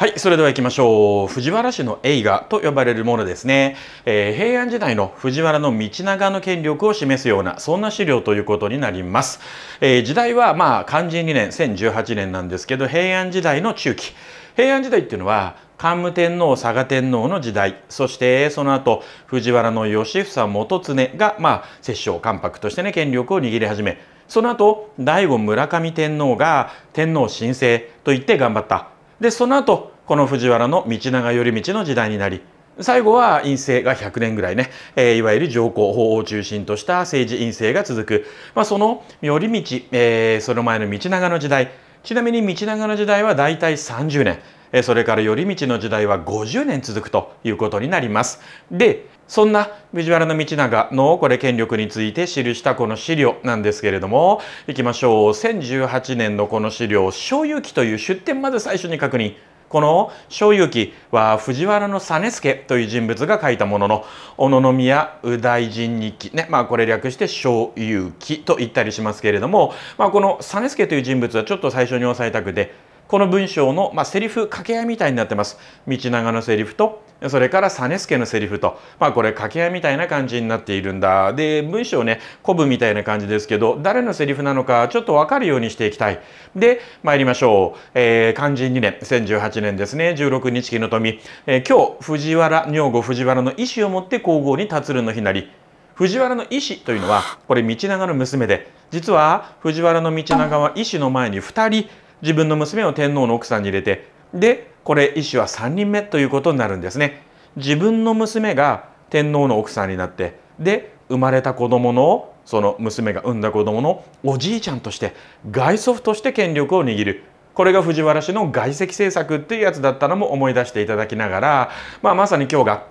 はい、それでは行きましょう。藤原氏の映画と呼ばれるものですね、えー、平安時代の藤原の道長の権力を示すような、そんな資料ということになります。えー、時代は、まあ、漢字2年、1018年なんですけど、平安時代の中期。平安時代っていうのは、桓武天皇、佐賀天皇の時代、そしてその後、藤原の義房元常が、まあ、摂政関白としてね、権力を握り始め、その後、醍醐村上天皇が天皇申請と言って頑張った。でその後この藤原の道長頼道の時代になり最後は院政が100年ぐらいね、えー、いわゆる上皇法を中心とした政治院政が続く、まあ、その頼道、えー、その前の道長の時代ちなみに道長の時代は大体30年それから頼道の時代は50年続くということになります。でそんな藤原道長のこれ権力について記したこの資料なんですけれどもいきましょう1018年のこの資料「小遊記」という出典まず最初に確認。この「小遊記」は藤原実助という人物が書いたものの小野宮右大臣日記ねまあこれ略して「小遊記」と言ったりしますけれども、まあ、この実助という人物はちょっと最初に押さえたくてこの文章の、まあ、セリフ掛け合いみたいになってます。道長のセリフと、それから実助のセリフと、まあ、これ掛け合いみたいな感じになっているんだ。で、文章ね、古文みたいな感じですけど、誰のセリフなのかちょっとわかるようにしていきたい。で、参りましょう。えー、漢字2年、1018年ですね、16日木の富。えー、今日、藤原、女房藤原の意思を持って皇后につるの日なり。藤原の意思というのは、これ道長の娘で、実は藤原道長は意思の前に2人、自分の娘を天皇の奥さんに入れてでこれ医師は3人目ということになるんですね。自分の娘が天皇の奥さんになってで生まれた子供のその娘が産んだ子供のおじいちゃんとして外祖父として権力を握るこれが藤原氏の外籍政策っていうやつだったのも思い出していただきながら、まあ、まさに今日が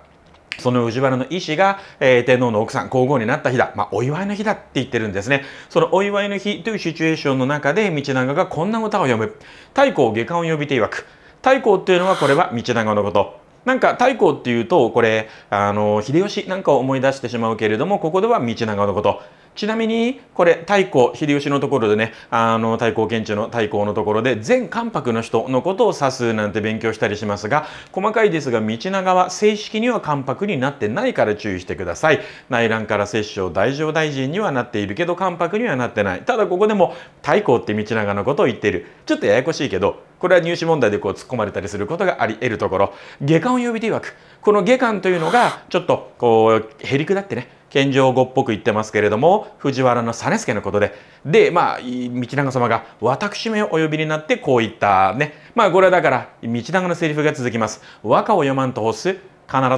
その氏原の医師が、えー、天皇の奥さん皇后になった日だ、まあ、お祝いの日だって言ってるんですねそのお祝いの日というシチュエーションの中で道長がこんな歌を詠む太閤下巻を呼びて曰く太閤っていうのはこれは道長のことなんか太閤っていうとこれあの秀吉なんかを思い出してしまうけれどもここでは道長のことちなみにこれ太閤秀吉のところでねあの太閤検地の太閤のところで全関白の人のことを指すなんて勉強したりしますが細かいですが道長は正式には関白になってないから注意してください内乱から摂政大乗大臣にはなっているけど関白にはなってないただここでも太閤って道長のことを言っているちょっとややこしいけどこれは入試問題でこう突っ込まれたりすることがあり得るところ下巻を呼び手曰くこの下巻というのがちょっとこうへりくだってね謙譲語っぽく言ってますけれども藤原実助のことででまあ道長様が私めお呼びになってこう言ったねまあこれはだから道長のセリフが続きます和歌を読まんと欲す必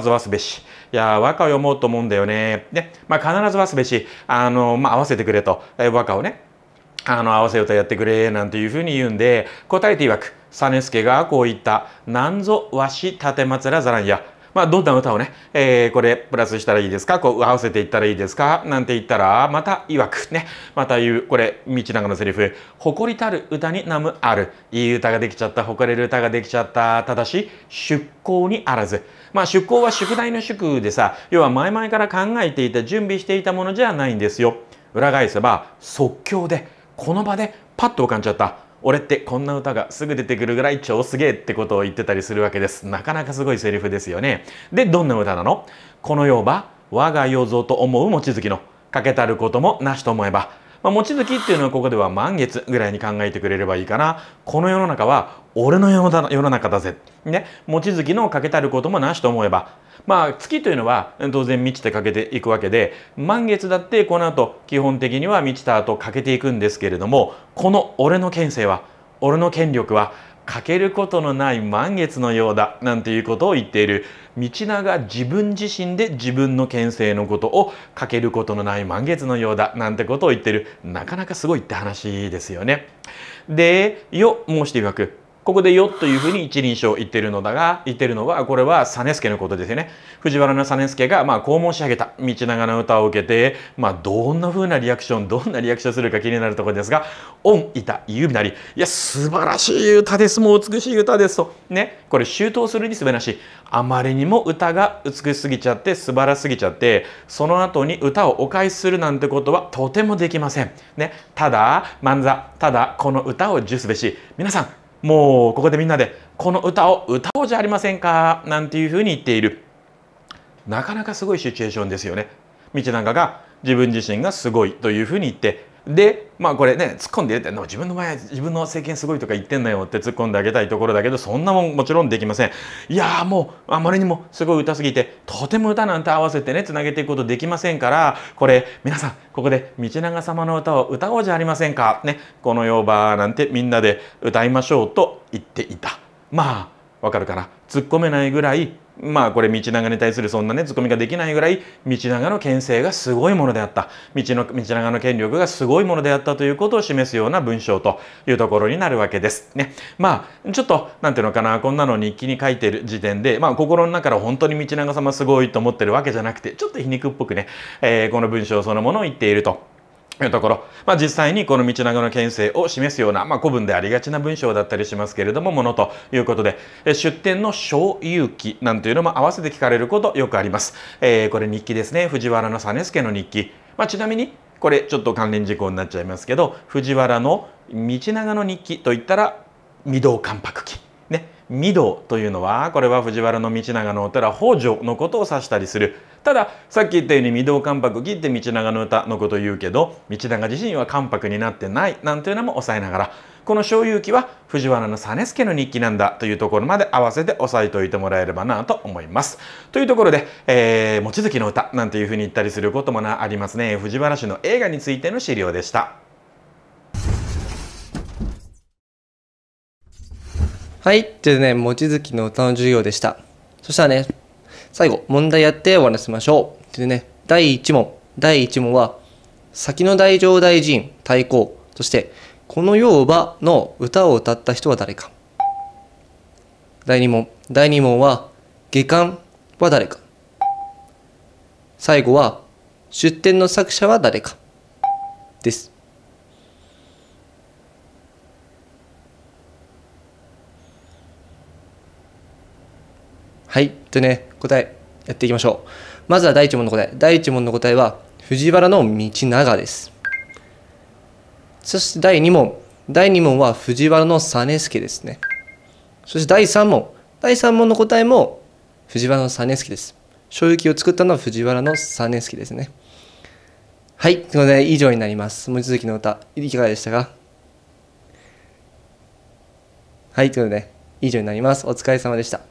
ずわすべし。いや、和歌を読もうと思うんだよね。ね、まあ、必ずわすべし。あの、まあ、合わせてくれと。和歌をね、あの、合わせ歌やってくれ、なんていうふうに言うんで、答えて曰く、実助がこう言った。なんぞわし立てまつらざらんや。まあ、どんな歌をね、えー、これプラスしたらいいですかこう合わせていったらいいですかなんて言ったらまた曰くねまた言うこれ道長のセリフ「誇りたる歌に名むある」いい歌ができちゃった誇れる歌ができちゃったただし出向にあらずまあ出向は宿題の宿でさ要は前々から考えていた準備していたものじゃないんですよ裏返せば即興でこの場でパッと浮かんじゃった俺ってこんな歌がすぐ出てくるぐらい超すげえってことを言ってたりするわけですなかなかすごいセリフですよねでどんな歌なのこの世は我が世ぞと思う望月のかけたることもなしと思えばまあ、望月っていうのはここでは満月ぐらいに考えてくれればいいかな。この世の中は俺の世の中だぜ。ね。望月のかけたることもなしと思えば、まあ、月というのは当然満ちて欠けていくわけで満月だってこの後基本的には満ちた後欠けていくんですけれどもこの俺の権勢は俺の権力は欠けることのない満月のようだなんていうことを言っている道長自分自身で自分の権勢のことを欠けることのない満月のようだなんてことを言ってるなかなかすごいって話ですよね。で「よ」申していくここでよというふうに一輪書を言ってるのだが、言ってるのは、これは実助のことですよね。藤原実助が、まあ、こう申し上げた、道長の歌を受けて、まあ、どんなふうなリアクション、どんなリアクションするか気になるところですが、恩、いた、指なり、いや、素晴らしい歌です、もう美しい歌ですと。ね、これ、周到するにすべなしあまりにも歌が美しすぎちゃって、素晴らしすぎちゃって、その後に歌をお返しするなんてことはとてもできません。ね、ただ、漫座、ただ、この歌を受すべし、皆さん、もうここでみんなでこの歌を歌おうじゃありませんかなんていうふうに言っているなかなかすごいシチュエーションですよね。道長が自分自身がすごいというふうに言ってでまあこれね突っ込んで入れて自分の前自分の政権すごいとか言ってんのよって突っ込んであげたいところだけどそんなもんもちろんできませんいやもうあまりにもすごい歌すぎてとても歌なんて合わせてねつなげていくことできませんからこれ皆さんここで道長様の歌を歌おうじゃありませんかねこの世ばなんてみんなで歌いましょうと言っていたまあわかるかな突っ込めないぐらいまあこれ道長に対するそんなね突っ込みができないぐらい道長の権勢がすごいものであった道の道長の権力がすごいものであったということを示すような文章というところになるわけです。ね、まあちょっと何ていうのかなこんなの日記に書いてる時点で、まあ、心の中から本当に道長様すごいと思ってるわけじゃなくてちょっと皮肉っぽくね、えー、この文章そのものを言っていると。というところ、まあ、実際にこの道長の県政を示すような、まあ、古文でありがちな文章だったりしますけれどもものということで出典の小有記なんていうのも合わせて聞かれることよくあります、えー、これ日記ですね藤原実助の日記、まあ、ちなみにこれちょっと関連事項になっちゃいますけど藤原の道長の日記といったら御堂関白記御堂というのはこれは藤原道長のお寺北条のことを指したりするたださっき言ったように御堂関白切って道長の歌のことを言うけど道長自身は関白になってないなんていうのも抑えながらこの小遊記は藤原実助の日記なんだというところまで合わせて押さえておいてもらえればなと思います。というところで、えー、望月の歌なんていうふうに言ったりすることもありますね藤原氏の映画についての資料でした。はい。というね、望月の歌の授業でした。そしたらね、最後、問題やって終わらせましょう。でね、第1問。第1問は、先の大乗大臣、対抗。そして、このをばの歌を歌った人は誰か。第2問。第2問は、下巻は誰か。最後は、出典の作者は誰か。です。とね答えやっていきましょうまずは第1問の答え第1問の答えは藤原の道長ですそして第2問第2問は藤原の実助ですねそして第3問第3問の答えも藤原の実助です衝撃を作ったのは藤原の実助ですねはいということで以上になります続月の歌いかがでしたかはいということで以上になりますお疲れ様でした